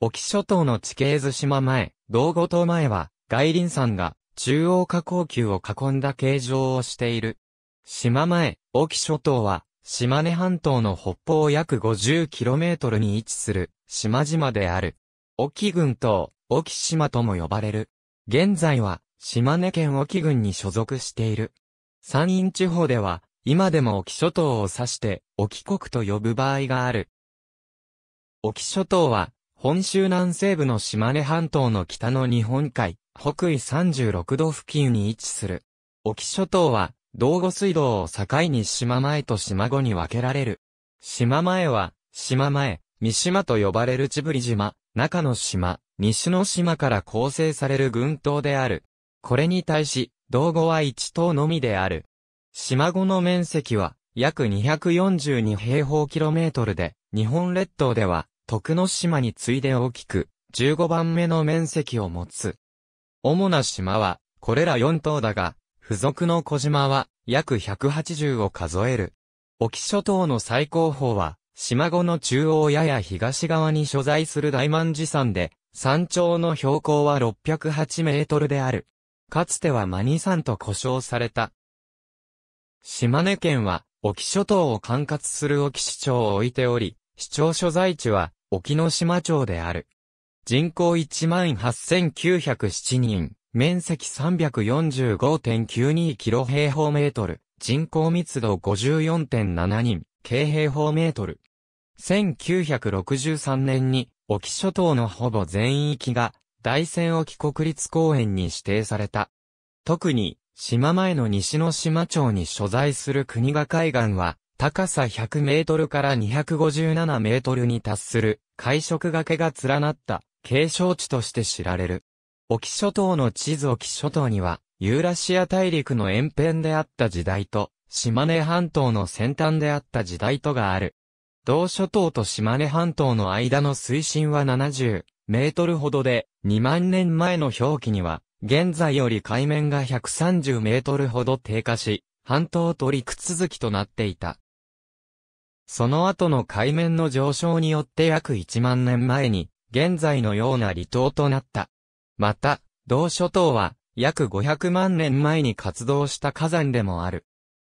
沖諸島の地形図島前、道後島前は、外輪山が中央下降級を囲んだ形状をしている。島前、沖諸島は、島根半島の北方約 50km に位置する島々である。沖群島、沖島とも呼ばれる。現在は、島根県沖群に所属している。山陰地方では、今でも沖諸島を指して、沖国と呼ぶ場合がある。沖諸島は、本州南西部の島根半島の北の日本海、北緯36度付近に位置する。沖諸島は、道後水道を境に島前と島後に分けられる。島前は、島前、三島と呼ばれる千振島、中の島、西の島から構成される群島である。これに対し、道後は一島のみである。島後の面積は、約242平方キロメートルで、日本列島では、徳之島に次いで大きく、15番目の面積を持つ。主な島は、これら4島だが、付属の小島は、約180を数える。沖諸島の最高峰は、島後の中央やや東側に所在する大満寺山で、山頂の標高は608メートルである。かつてはマニ山と呼称された。島根県は、沖諸島を管轄する沖市町を置いており、市町所在地は、沖ノ島町である。人口18,907人、面積345.92キロ平方メートル、人口密度54.7人、軽平方メートル。1963年に、沖諸島のほぼ全域が、大仙沖国立公園に指定された。特に、島前の西の島町に所在する国が海岸は、高さ100メートルから257メートルに達する海食崖が連なった景勝地として知られる。沖諸島の地図沖諸島には、ユーラシア大陸の沿辺であった時代と、島根半島の先端であった時代とがある。同諸島と島根半島の間の水深は70メートルほどで、2万年前の表記には、現在より海面が130メートルほど低下し、半島と陸続きとなっていた。その後の海面の上昇によって約1万年前に、現在のような離島となった。また、同諸島は、約500万年前に活動した火山でもある。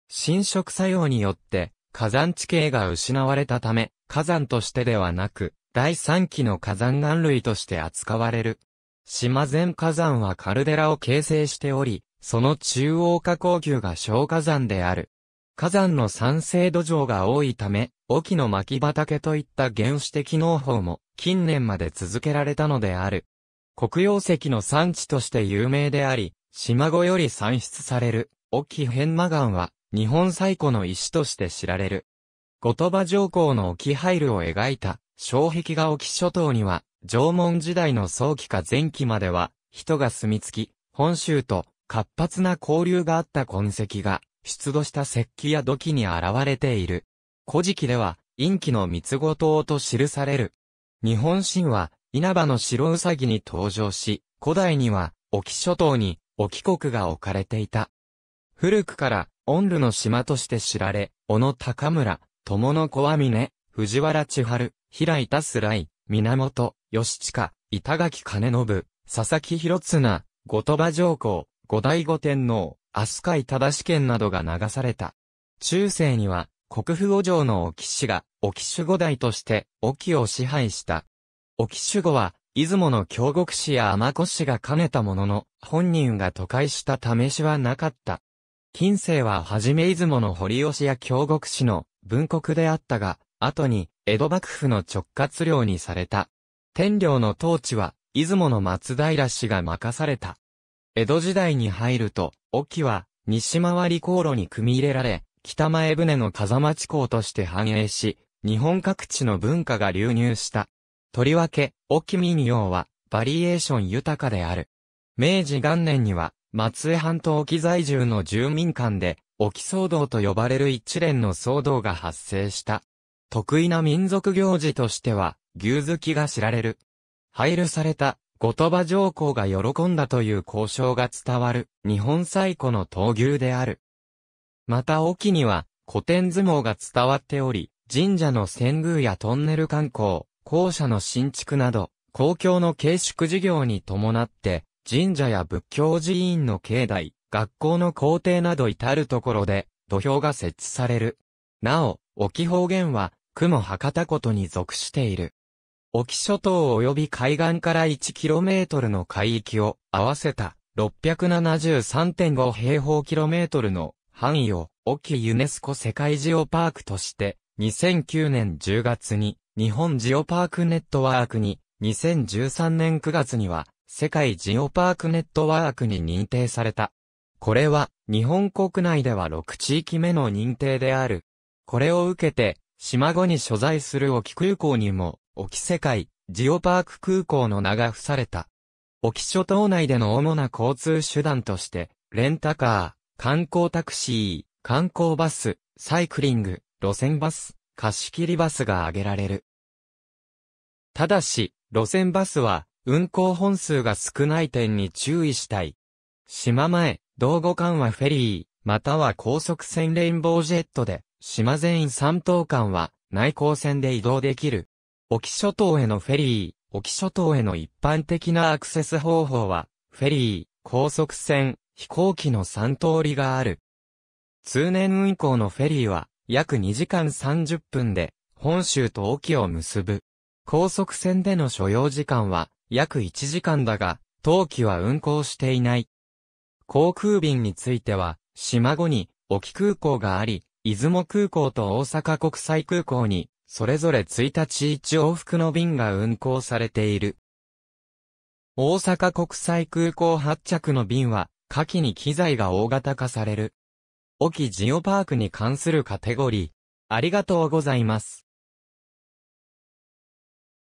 侵食作用によって、火山地形が失われたため、火山としてではなく、第3期の火山岩類として扱われる。島前火山はカルデラを形成しており、その中央下降球が小火山である。火山の酸性土壌が多いため、沖の巻畑といった原始的農法も近年まで続けられたのである。黒曜石の産地として有名であり、島後より産出される沖変魔岩は日本最古の石として知られる。後鳥羽上皇の沖入るを描いた障壁が沖諸島には縄文時代の早期か前期までは人が住み着き、本州と活発な交流があった痕跡が出土した石器や土器に現れている。古事記では、陰気の三つごとと記される。日本神話、稲葉の白うさぎに登場し、古代には、沖諸島に、沖国が置かれていた。古くから、御ルの島として知られ、小野高村、友の小網峰、藤原千春、平井田すらい、源、義近、板垣兼信、佐々木広綱、後鳥羽上皇、後醍醐天皇、飛鳥井し県などが流された。中世には、国府五条の沖氏が、沖守五代として、沖を支配した。沖守五は、出雲の京極氏や天子氏が兼ねたものの、本人が都会した試しはなかった。近世ははじめ出雲の堀吉や京極氏の文国であったが、後に江戸幕府の直轄領にされた。天領の統治は、出雲の松平氏が任された。江戸時代に入ると、沖は、西回り航路に組み入れられ、北前船の風町港として繁栄し、日本各地の文化が流入した。とりわけ、沖民謡は、バリエーション豊かである。明治元年には、松江半島沖在住の住民間で、沖騒動と呼ばれる一連の騒動が発生した。得意な民族行事としては、牛好きが知られる。配慮された後鳥羽上皇が喜んだという交渉が伝わる、日本最古の闘牛である。また沖には、古典相撲が伝わっており、神社の遷宮やトンネル観光、校舎の新築など、公共の軽縮事業に伴って、神社や仏教寺院の境内、学校の校庭など至るところで、土俵が設置される。なお、沖方言は、雲博多ことに属している。沖諸島及び海岸から 1km の海域を合わせた673.5平方キロメートルの範囲を沖ユネスコ世界ジオパークとして2009年10月に日本ジオパークネットワークに2013年9月には世界ジオパークネットワークに認定された。これは日本国内では6地域目の認定である。これを受けて島後に所在する沖空港にも沖世界、ジオパーク空港の名が付された。沖諸島内での主な交通手段として、レンタカー、観光タクシー、観光バス、サイクリング、路線バス、貸し切りバスが挙げられる。ただし、路線バスは、運行本数が少ない点に注意したい。島前、道後間はフェリー、または高速船レインボージェットで、島全員3等間は内航線で移動できる。沖諸島へのフェリー、沖諸島への一般的なアクセス方法は、フェリー、高速船、飛行機の3通りがある。通年運行のフェリーは、約2時間30分で、本州と沖を結ぶ。高速船での所要時間は、約1時間だが、冬季は運行していない。航空便については、島後に、沖空港があり、出雲空港と大阪国際空港にそれぞれ1日1往復の便が運航されている。大阪国際空港発着の便は、下記に機材が大型化される。沖ジオパークに関するカテゴリー。ありがとうございます。